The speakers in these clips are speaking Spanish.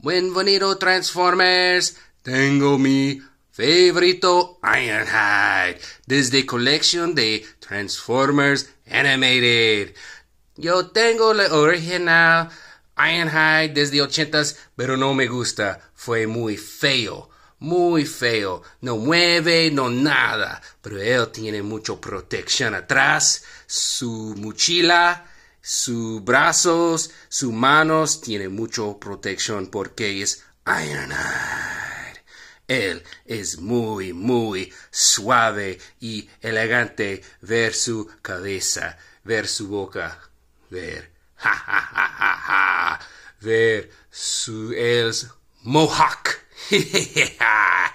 When Transformers. Tengo mi favorito Ironhide desde colección de Transformers Animated. Yo tengo la original Ironhide desde 80s, pero no me gusta. Fue muy feo, muy feo. No mueve, no nada. Pero él tiene mucho protección atrás, su mochila sus brazos, sus manos tienen mucho protección porque es Ironheart. Él es muy, muy suave y elegante ver su cabeza, ver su boca, ver, ja, ja, ja, ver su, el mohawk.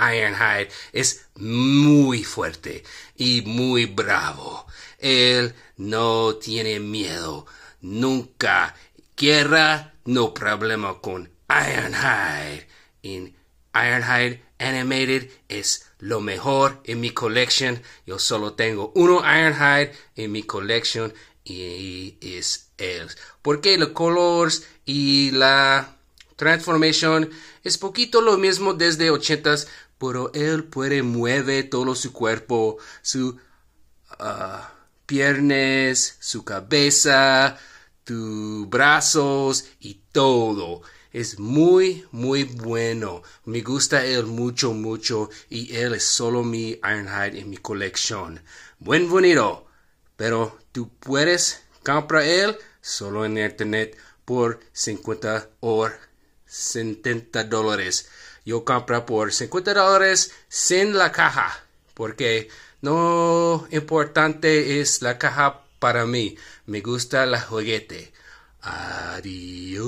Ironhide es muy fuerte y muy bravo. Él no tiene miedo. Nunca. quiera no problema con Ironhide. Ironhide Animated es lo mejor en mi collection. Yo solo tengo uno Ironhide en mi collection y es él. Porque los colores y la Transformation es poquito lo mismo desde 80s, pero él puede mueve todo su cuerpo, su ah, piernas, su cabeza, tus brazos y todo. Es muy, muy bueno. Me gusta él mucho, mucho y él es solo mi Ironhide en mi colección. Buen bonito. Pero tú puedes comprar él solo en internet por 50 horas 70 dólares. Yo compro por 50 dólares sin la caja, porque no importante es la caja para mí. Me gusta la juguete. Adiós.